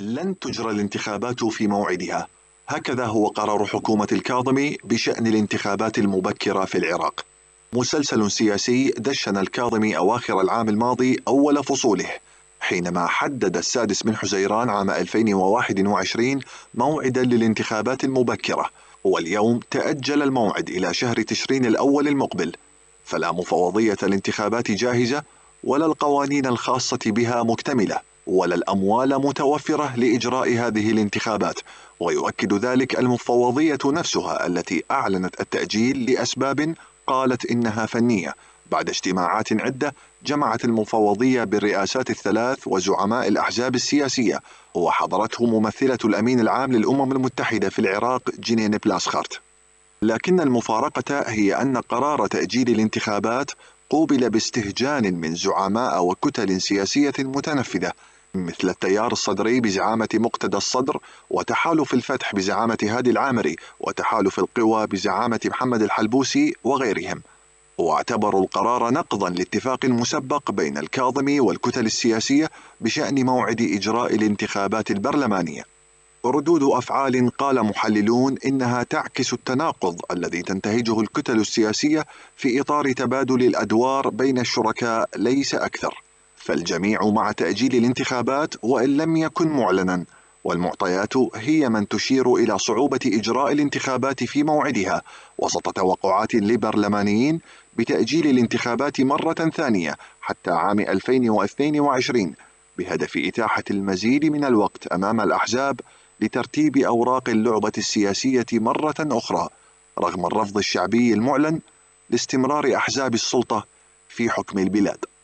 لن تجرى الانتخابات في موعدها هكذا هو قرار حكومة الكاظمي بشأن الانتخابات المبكرة في العراق مسلسل سياسي دشن الكاظمي أواخر العام الماضي أول فصوله حينما حدد السادس من حزيران عام 2021 موعدا للانتخابات المبكرة واليوم تأجل الموعد إلى شهر تشرين الأول المقبل فلا مفوضية الانتخابات جاهزة ولا القوانين الخاصة بها مكتملة ولا الأموال متوفرة لإجراء هذه الانتخابات ويؤكد ذلك المفوضية نفسها التي أعلنت التأجيل لأسباب قالت إنها فنية بعد اجتماعات عدة جمعت المفوضية بالرئاسات الثلاث وزعماء الأحزاب السياسية وحضرته ممثلة الأمين العام للأمم المتحدة في العراق جنين بلاسخارت لكن المفارقة هي أن قرار تأجيل الانتخابات قوبل باستهجان من زعماء وكتل سياسية متنفذة مثل التيار الصدري بزعامة مقتدى الصدر وتحالف الفتح بزعامة هادي العامري وتحالف القوى بزعامة محمد الحلبوسي وغيرهم واعتبروا القرار نقضا لاتفاق مسبق بين الكاظمي والكتل السياسية بشأن موعد إجراء الانتخابات البرلمانية ردود أفعال قال محللون إنها تعكس التناقض الذي تنتهجه الكتل السياسية في إطار تبادل الأدوار بين الشركاء ليس أكثر فالجميع مع تأجيل الانتخابات وإن لم يكن معلنا والمعطيات هي من تشير إلى صعوبة إجراء الانتخابات في موعدها وسط توقعات لبرلمانيين بتأجيل الانتخابات مرة ثانية حتى عام 2022 بهدف إتاحة المزيد من الوقت أمام الأحزاب لترتيب أوراق اللعبة السياسية مرة أخرى رغم الرفض الشعبي المعلن لاستمرار أحزاب السلطة في حكم البلاد